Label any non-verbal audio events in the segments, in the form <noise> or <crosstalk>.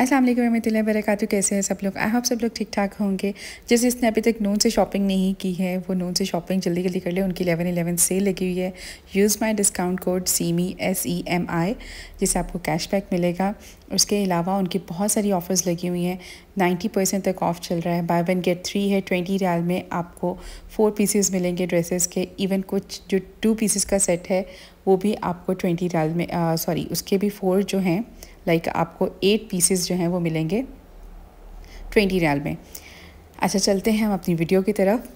अस्सलाम वालेकुम रहमतुल्लाहि कैसे हैं सब लोग आई होप सब लोग ठीक ठाक होंगे जिस जिसने अभी तक नून से शॉपिंग नहीं की है वो नून से शॉपिंग जल्दी जल्दी कर ले उनकी इलेवन इलेवन सेल लगी हुई है use my discount code C M S E M I जिससे आपको कैशबैक मिलेगा उसके अलावा उनकी बहुत सारी ऑफ़र्स लगी हुई हैं नाइन्टी परसेंट तक ऑफ चल रहा है बाय वन गेट थ्री है ट्वेंटी रियाल में आपको फोर पीसेस मिलेंगे ड्रेसेस के इवन कुछ जो टू पीसेस का सेट है वो भी आपको ट्वेंटी रियाल में सॉरी उसके भी फोर जो हैं लाइक आपको एट पीसेस जो हैं वो मिलेंगे ट्वेंटी रियाल में अच्छा चलते हैं हम अपनी वीडियो की तरफ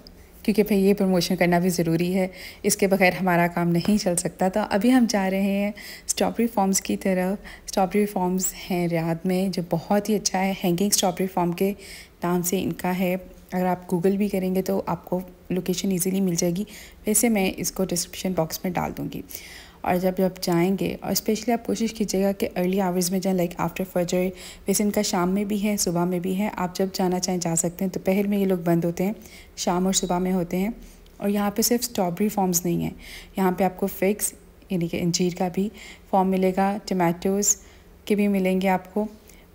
क्योंकि भाई ये प्रमोशन करना भी ज़रूरी है इसके बगैर हमारा काम नहीं चल सकता तो अभी हम जा रहे हैं स्ट्रॉबेरी फॉर्म्स की तरफ स्ट्रॉबेरी फॉर्म्स हैं रियाद में जो बहुत ही अच्छा है हैंगिंग स्ट्रॉबेरी फॉर्म के नाम से इनका है अगर आप गूगल भी करेंगे तो आपको लोकेशन इजीली मिल जाएगी वैसे मैं इसको डिस्क्रिप्शन बॉक्स में डाल दूँगी और जब जब जाएंगे और स्पेशली आप कोशिश कीजिएगा कि अर्ली आवर्स में जाएं लाइक आफ्टर फजर वैसे इनका शाम में भी है सुबह में भी है आप जब जाना चाहें जा सकते हैं दोपहर में ये लोग बंद होते हैं शाम और सुबह में होते हैं और यहाँ पे सिर्फ स्ट्रॉबेरी फॉर्म्स नहीं हैं यहाँ पे आपको फिक्स यानी कि अंजीर का भी फॉर्म मिलेगा टमाटोज़ के भी मिलेंगे आपको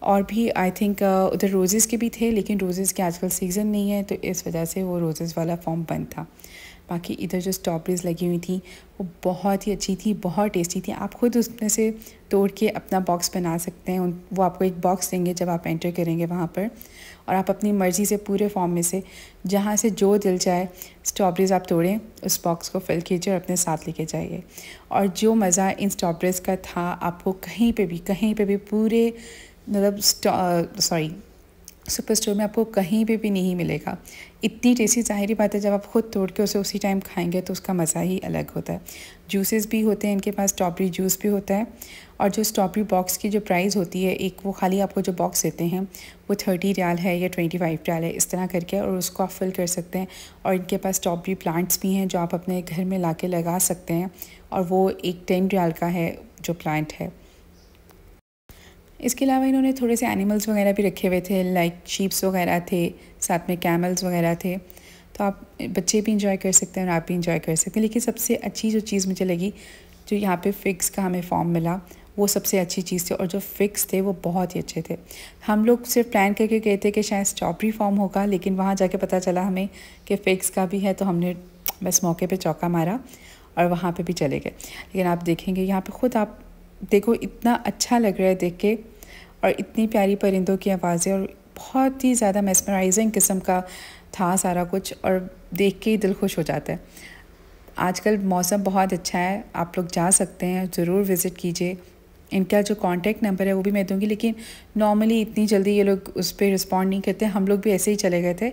और भी आई थिंक uh, उधर रोज़ेज़ के भी थे लेकिन रोज़ेज़ के आजकल सीज़न नहीं है तो इस वजह से वो रोज़ेज़ वाला फॉर्म बंद था बाकी इधर जो स्ट्रॉबेरीज लगी हुई थी वो बहुत ही अच्छी थी बहुत टेस्टी थी आप खुद उसमें से तोड़ के अपना बॉक्स बना सकते हैं वो आपको एक बॉक्स देंगे जब आप एंटर करेंगे वहाँ पर और आप अपनी मर्ज़ी से पूरे फॉर्म में से जहाँ से जो दिल जाए स्ट्रॉबेरीज आप तोड़ें उस बॉक्स को फिल कीजिए और अपने साथ लेके जाइए और जो मज़ा इन स्ट्रॉबेरीज का था आपको कहीं पर भी कहीं पर भी पूरे मतलब सॉरी सुपर स्टोर में आपको कहीं पे भी नहीं मिलेगा इतनी टेस्टी जाहिर बात है जब आप खुद तोड़ के उसे उसी टाइम खाएंगे तो उसका मज़ा ही अलग होता है जूसेस भी होते हैं इनके पास स्ट्रॉबेरी जूस भी होता है और जो स्ट्रॉबेरी बॉक्स की जो प्राइस होती है एक वो खाली आपको जो बॉक्स देते हैं वो थर्टी रियाल है या ट्वेंटी फाइव रियाल है इस तरह करके और उसको आप फिल कर सकते हैं और इनके पास स्ट्रॉबेरी प्लांट्स भी हैं जो आप अपने घर में ला लगा सकते हैं और वो एक टेन रियाल का है जो प्लांट है इसके अलावा इन्होंने थोड़े से एनिमल्स वगैरह भी रखे हुए थे लाइक शीप्स वगैरह थे साथ में कैमल्स वगैरह थे तो आप बच्चे भी इंजॉय कर सकते हैं और आप भी इंजॉय कर सकते हैं लेकिन सबसे अच्छी जो चीज़ मुझे लगी जो यहाँ पे फिक्स का हमें फॉर्म मिला वो सबसे अच्छी चीज़ थी और जो फिक्स थे वो बहुत ही अच्छे थे हम लोग सिर्फ प्लान करके गए थे कि शायद स्ट्रॉबेरी फॉर्म होगा लेकिन वहाँ जाके पता चला हमें कि फिक्स का भी है तो हमने बस मौके पे चौका मारा और वहाँ पे भी चले गए लेकिन आप देखेंगे यहाँ पे खुद आप देखो इतना अच्छा लग रहा है देख के और इतनी प्यारी परिंदों की आवाज़ें और बहुत ही ज़्यादा मेस्मराइजिंग किस्म का था सारा कुछ और देख के ही दिल खुश हो जाता है आजकल मौसम बहुत अच्छा है आप लोग जा सकते हैं ज़रूर विज़िट कीजिए इनका जो कांटेक्ट नंबर है वो भी मैं दूंगी लेकिन नॉर्मली इतनी जल्दी ये लोग उस पर रिस्पॉन्ड नहीं करते हम लोग भी ऐसे ही चले गए थे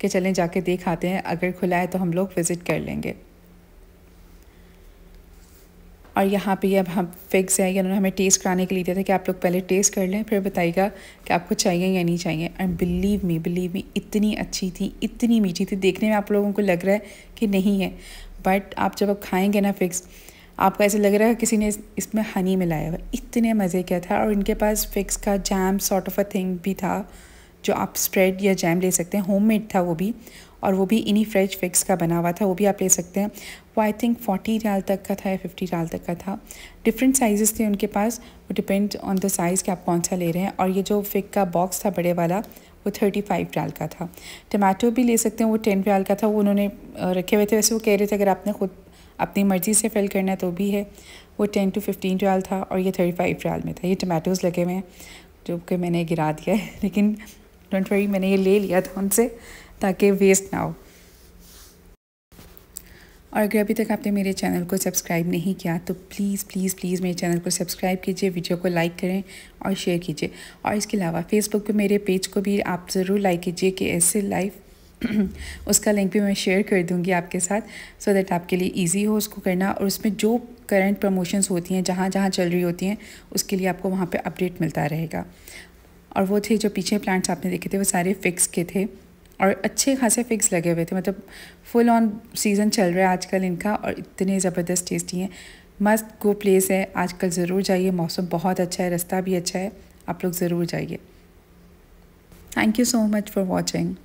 कि चलें जाके देख आते हैं अगर खुला है तो हम लोग विज़िट कर लेंगे और यहाँ पे अब हम फिक्स है कि उन्होंने हमें टेस्ट कराने के लिए दिया था कि आप लोग पहले टेस्ट कर लें फिर बताइएगा कि आपको चाहिए या नहीं चाहिए and believe me believe me इतनी अच्छी थी इतनी मीठी थी देखने में आप लोगों को लग रहा है कि नहीं है बट आप जब आप खाएँगे ना फिक्स आपको ऐसे लग रहा है किसी ने इसमें हनी मिलाया हुआ इतने मज़े का था और इनके पास फिक्स का jam sort of a thing भी था जो आप स्प्रेड या जैम ले सकते हैं होममेड था वो भी और वो भी इन्हीं फ्रेश फिक्स का बना हुआ था वो भी आप ले सकते हैं वो आई थिंक फोर्टी डाल तक का था या फिफ्टी डाल तक का था डिफरेंट साइजेस थे उनके पास वो डिपेंड ऑन द साइज़ कि आप कौन सा ले रहे हैं और ये जो फिक का बॉक्स था बड़े वाला वो थर्टी फाइव डाल का था टमाटो भी ले सकते हैं वो टेन डाल का था वो उन्होंने रखे हुए थे वैसे वो कह रहे थे अगर आपने खुद अपनी मर्ज़ी से फिल करना है तो भी है वो टेन टू फिफ्टीन डाल था और ये थर्टी फाइव डाल में था ये टमाटोज़ लगे हुए हैं जो कि मैंने गिरा दिया है <laughs> लेकिन डोंट वरी मैंने ये ले लिया था उनसे ताकि वेस्ट ना हो और अगर अभी तक आपने मेरे चैनल को सब्सक्राइब नहीं किया तो प्लीज़ प्लीज़ प्लीज़ मेरे चैनल को सब्सक्राइब कीजिए वीडियो को लाइक करें और शेयर कीजिए और इसके अलावा फेसबुक पे मेरे पेज को भी आप ज़रूर लाइक कीजिए कि ऐसे लाइव <clears throat> उसका लिंक भी मैं शेयर कर दूँगी आपके साथ सो so दैट आपके लिए ईजी हो उसको करना और उसमें जो करंट प्रमोशंस होती हैं जहाँ जहाँ चल रही होती हैं उसके लिए आपको वहाँ पर अपडेट मिलता रहेगा और वो थे जो पीछे प्लांट्स आपने देखे थे वो सारे फिक्स के थे और अच्छे खासे फिक्स लगे हुए थे मतलब फुल ऑन सीज़न चल रहा है आजकल इनका और इतने ज़बरदस्त टेस्टी हैं मस्त गो प्लेस है आजकल ज़रूर जाइए मौसम बहुत अच्छा है रास्ता भी अच्छा है आप लोग ज़रूर जाइए thank you so much for watching